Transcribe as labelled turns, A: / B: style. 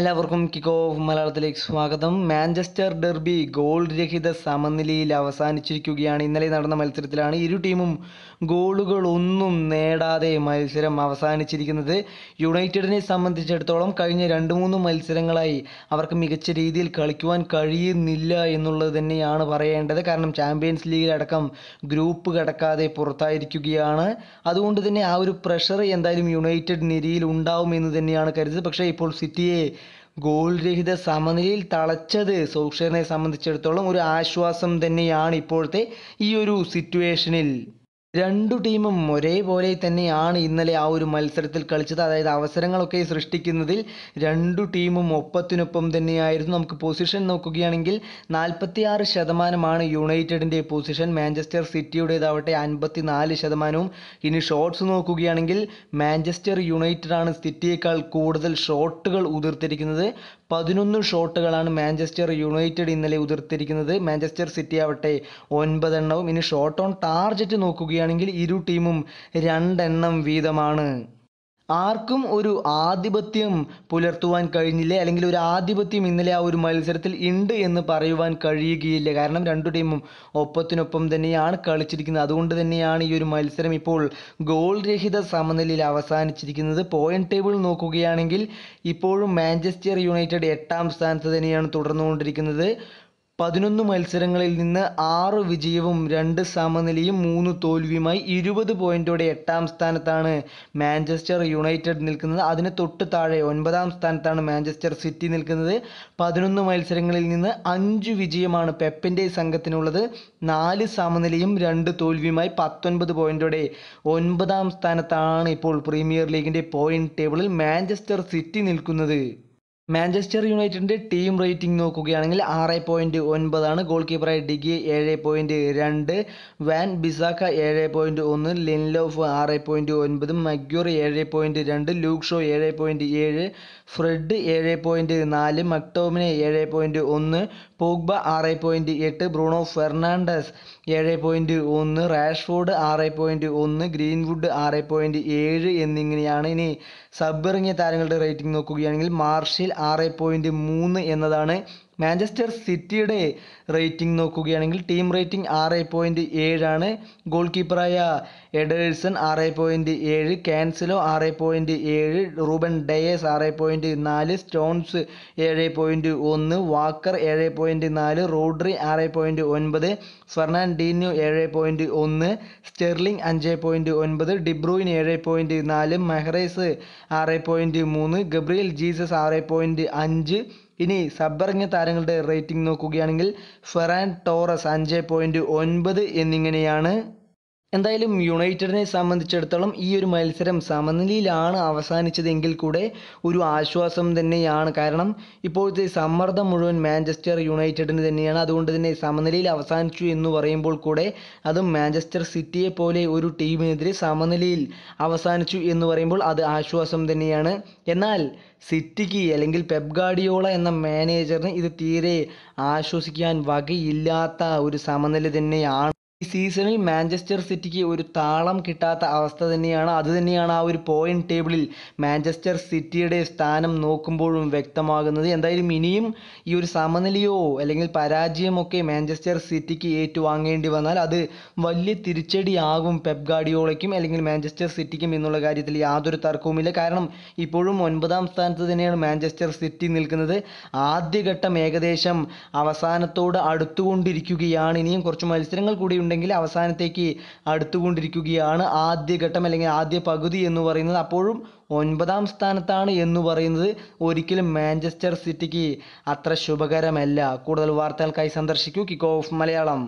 A: എല്ലാവർക്കും കിക്കോ ഓഫ് മലയാളത്തിലേക്ക് സ്വാഗതം മാഞ്ചസ്റ്റർ ഡെർബി ഗോൾ രഹിത സമനിലയിൽ അവസാനിച്ചിരിക്കുകയാണ് ഇന്നലെ നടന്ന മത്സരത്തിലാണ് ഇരു ടീമും ഗോളുകളൊന്നും നേടാതെ മത്സരം അവസാനിച്ചിരിക്കുന്നത് യുണൈറ്റഡിനെ സംബന്ധിച്ചിടത്തോളം കഴിഞ്ഞ രണ്ട് മൂന്ന് മത്സരങ്ങളായി അവർക്ക് മികച്ച രീതിയിൽ കളിക്കുവാൻ കഴിയുന്നില്ല എന്നുള്ളത് തന്നെയാണ് പറയേണ്ടത് കാരണം ചാമ്പ്യൻസ് ലീഗിലടക്കം ഗ്രൂപ്പ് കടക്കാതെ പുറത്തായിരിക്കുകയാണ് അതുകൊണ്ട് തന്നെ ആ ഒരു പ്രഷർ എന്തായാലും യുണൈറ്റഡ് നിരയിൽ ഉണ്ടാവും എന്ന് തന്നെയാണ് കരുതുന്നത് പക്ഷേ ഇപ്പോൾ സിറ്റിയെ ഗോൾ രഹിത സമനിലയിൽ തളച്ചത് സോക്ഷറിനെ സംബന്ധിച്ചിടത്തോളം ഒരു ആശ്വാസം തന്നെയാണ് ഇപ്പോഴത്തെ ഈ ഒരു സിറ്റുവേഷനിൽ രണ്ടു ടീമും ഒരേപോലെ തന്നെയാണ് ഇന്നലെ ആ ഒരു മത്സരത്തിൽ കളിച്ചത് അതായത് അവസരങ്ങളൊക്കെ സൃഷ്ടിക്കുന്നതിൽ രണ്ടു ടീമും ഒപ്പത്തിനൊപ്പം തന്നെയായിരുന്നു നമുക്ക് പൊസിഷൻ നോക്കുകയാണെങ്കിൽ നാൽപ്പത്തിയാറ് ശതമാനമാണ് യുണൈറ്റഡിൻ്റെ പൊസിഷൻ മാഞ്ചസ്റ്റർ സിറ്റിയുടേതാവട്ടെ അൻപത്തിനാല് ശതമാനവും ഇനി ഷോട്ട്സ് നോക്കുകയാണെങ്കിൽ മാഞ്ചസ്റ്റർ യുണൈറ്റഡ് ആണ് സിറ്റിയേക്കാൾ കൂടുതൽ ഷോട്ടുകൾ ഉതിർത്തിരിക്കുന്നത് പതിനൊന്ന് ഷോട്ടുകളാണ് മാഞ്ചസ്റ്റർ യുണൈറ്റഡ് ഇന്നലെ ഉതിർത്തിരിക്കുന്നത് മാഞ്ചസ്റ്റർ സിറ്റി ആവട്ടെ ഒൻപതെണ്ണവും ഇനി ഷോട്ട് ഓൺ ടാർജറ്റ് നോക്കുകയാണെങ്കിൽ ഇരു ടീമും രണ്ടെണ്ണം വീതമാണ് ആർക്കും ഒരു ആധിപത്യം പുലർത്തുവാൻ കഴിഞ്ഞില്ല അല്ലെങ്കിൽ ഒരു ആധിപത്യം ഇന്നലെ ആ ഒരു മത്സരത്തിൽ ഉണ്ട് എന്ന് പറയുവാൻ കഴിയുകയില്ല കാരണം രണ്ടു ടീമും ഒപ്പത്തിനൊപ്പം തന്നെയാണ് കളിച്ചിരിക്കുന്നത് അതുകൊണ്ട് തന്നെയാണ് ഈ ഒരു മത്സരം ഇപ്പോൾ ഗോൾ രഹിത സമനിലയിൽ അവസാനിച്ചിരിക്കുന്നത് പോയിന്റ് ടേബിൾ നോക്കുകയാണെങ്കിൽ ഇപ്പോഴും മാഞ്ചസ്റ്റർ യുണൈറ്റഡ് എട്ടാം സ്ഥാനത്ത് തന്നെയാണ് തുടർന്നുകൊണ്ടിരിക്കുന്നത് പതിനൊന്ന് മത്സരങ്ങളിൽ നിന്ന് ആറ് വിജയവും രണ്ട് സമനിലയും മൂന്ന് തോൽവിയുമായി ഇരുപത് പോയിന്റോടെ എട്ടാം സ്ഥാനത്താണ് മാഞ്ചസ്റ്റർ യുണൈറ്റഡ് നിൽക്കുന്നത് അതിന് തൊട്ട് താഴെ ഒൻപതാം സ്ഥാനത്താണ് മാഞ്ചസ്റ്റർ സിറ്റി നിൽക്കുന്നത് പതിനൊന്ന് മത്സരങ്ങളിൽ നിന്ന് അഞ്ച് വിജയമാണ് പെപ്പിൻ്റെ സംഘത്തിനുള്ളത് നാല് സമനിലയും രണ്ട് തോൽവിയുമായി പത്തൊൻപത് പോയിന്റോടെ ഒൻപതാം സ്ഥാനത്താണ് ഇപ്പോൾ പ്രീമിയർ ലീഗിൻ്റെ പോയിന്റ് ടേബിളിൽ മാഞ്ചസ്റ്റർ സിറ്റി നിൽക്കുന്നത് മാഞ്ചസ്റ്റർ യുണൈറ്റഡിൻ്റെ ടീം റേറ്റിംഗ് നോക്കുകയാണെങ്കിൽ ആറ് പോയിൻറ്റ് ഒൻപതാണ് ഗോൾ കീപ്പറായ ഡിഗി ഏഴ് പോയിൻറ്റ് രണ്ട് വാൻ ബിസാക്ക ഏഴ് പോയിൻറ്റ് ഒന്ന് ലിൻലോഫ് ആറ് പോയിൻറ്റ് ഒൻപത് മഗ്യൂർ ഏഴ് പോയിൻറ്റ് രണ്ട് ലൂക്ക് ഷോ ഏഴ് പോയിൻറ്റ് ഏഴ് ഫ്രെഡ് ഏഴ് പോയിൻറ്റ് നാല് മക്ടോമിനെ ഏഴ് പോയിൻറ്റ് ഒന്ന് പോഗ്ബ ആറ് പോയിൻറ്റ് എട്ട് ബ്രൂണോ ഫെർണാണ്ടസ് ഏഴ് പോയിൻറ്റ് ഒന്ന് റാഷ്ഫോർഡ് ആറ് പോയിൻറ്റ് ഒന്ന് ഗ്രീൻവുഡ് ആറ് പോയിൻറ്റ് ഏഴ് എന്നിങ്ങനെയാണ് ഇനി സബ് ഇറങ്ങിയ താരങ്ങളുടെ റേറ്റിംഗ് നോക്കുകയാണെങ്കിൽ മാർഷിൽ ആറ് പോയിൻറ്റ് മൂന്ന് എന്നതാണ് മാഞ്ചസ്റ്റർ സിറ്റിയുടെ റേറ്റിംഗ് നോക്കുകയാണെങ്കിൽ ടീം റേറ്റിംഗ് ആറ് പോയിൻറ്റ് ഏഴാണ് ഗോൾ കീപ്പറായ എഡേഴ്സൺ ആറ് പോയിൻറ്റ് ഏഴ് കാൻസലോ ആറ് പോയിൻറ്റ് ഏഴ് റൂബൻ ഡയേഴ്സ് ആറ് പോയിൻറ്റ് നാല് സ്റ്റോൺസ് ഏഴ് പോയിൻറ്റ് ഒന്ന് വാക്കർ ഏഴ് പോയിൻറ്റ് നാല് റോഡ്രി ആറ് പോയിൻറ്റ് ഒൻപത് ഫെർണാൻഡീന്യു ഏഴ് പോയിൻറ്റ് ഒന്ന് സ്റ്റെർലിംഗ് അഞ്ച് പോയിൻറ്റ് ഒൻപത് ഡിബ്രൂയിൻ ഏഴ് പോയിൻറ്റ് നാല് മെഹ്റേസ് ആറ് പോയിൻറ്റ് മൂന്ന് ഗബ്രിയൽ ജീസസ് ആറ് പോയിൻറ്റ് അഞ്ച് ഇനി സബ്ബറിങ് താരങ്ങളുടെ റേറ്റിംഗ് നോക്കുകയാണെങ്കിൽ ഫെറാൻ ടോറസ് അഞ്ച് പോയിൻറ്റ് ഒൻപത് എന്നിങ്ങനെയാണ് എന്തായാലും യുണൈറ്റഡിനെ സംബന്ധിച്ചിടത്തോളം ഈ ഒരു മത്സരം സമനിലയിലാണ് അവസാനിച്ചതെങ്കിൽ കൂടെ ഒരു ആശ്വാസം തന്നെയാണ് കാരണം ഇപ്പോഴത്തെ സമ്മർദ്ദം മുഴുവൻ മാഞ്ചസ്റ്റർ യുണൈറ്റഡിന് തന്നെയാണ് അതുകൊണ്ട് തന്നെ സമനിലയിൽ അവസാനിച്ചു എന്ന് പറയുമ്പോൾ കൂടെ അതും മാഞ്ചസ്റ്റർ സിറ്റിയെ പോലെ ഒരു ടീമിനെതിരെ സമനിലയിൽ അവസാനിച്ചു എന്ന് പറയുമ്പോൾ അത് ആശ്വാസം തന്നെയാണ് എന്നാൽ സിറ്റിക്ക് അല്ലെങ്കിൽ പെബ്ഗാഡിയോള എന്ന മാനേജറിന് ഇത് തീരെ ആശ്വസിക്കാൻ വകയില്ലാത്ത ഒരു സമനില തന്നെയാണ് ഈ സീസണിൽ മാഞ്ചസ്റ്റർ സിറ്റിക്ക് ഒരു താളം കിട്ടാത്ത അവസ്ഥ തന്നെയാണ് അത് തന്നെയാണ് ആ ഒരു പോയിന്റ് ടേബിളിൽ മാഞ്ചസ്റ്റർ സിറ്റിയുടെ സ്ഥാനം നോക്കുമ്പോഴും വ്യക്തമാകുന്നത് എന്തായാലും ഇനിയും ഈ ഒരു സമനിലയോ അല്ലെങ്കിൽ പരാജയമൊക്കെ മാഞ്ചസ്റ്റർ സിറ്റിക്ക് ഏറ്റുവാങ്ങേണ്ടി വന്നാൽ അത് വലിയ തിരിച്ചടിയാകും പെപ് ഗാഡിയോളയ്ക്കും അല്ലെങ്കിൽ മാഞ്ചസ്റ്റർ സിറ്റിക്കും എന്നുള്ള കാര്യത്തിൽ യാതൊരു തർക്കവുമില്ല കാരണം ഇപ്പോഴും ഒൻപതാം സ്ഥാനത്ത് തന്നെയാണ് മാഞ്ചസ്റ്റർ സിറ്റി നിൽക്കുന്നത് ആദ്യഘട്ടം ഏകദേശം അവസാനത്തോട് അടുത്തുകൊണ്ടിരിക്കുകയാണ് ഇനിയും കുറച്ച് മത്സരങ്ങൾ കൂടിയുണ്ട് ഉണ്ടെങ്കിൽ അവസാനത്തേക്ക് അടുത്തുകൊണ്ടിരിക്കുകയാണ് ആദ്യഘട്ടം അല്ലെങ്കിൽ ആദ്യ പകുതി എന്ന് പറയുന്നത് അപ്പോഴും ഒൻപതാം സ്ഥാനത്താണ് എന്ന് പറയുന്നത് ഒരിക്കലും മാഞ്ചസ്റ്റർ സിറ്റിക്ക് അത്ര ശുഭകരമല്ല കൂടുതൽ വാർത്തകൾക്കായി സന്ദർശിക്കൂ കിക്ക് ഓഫ് മലയാളം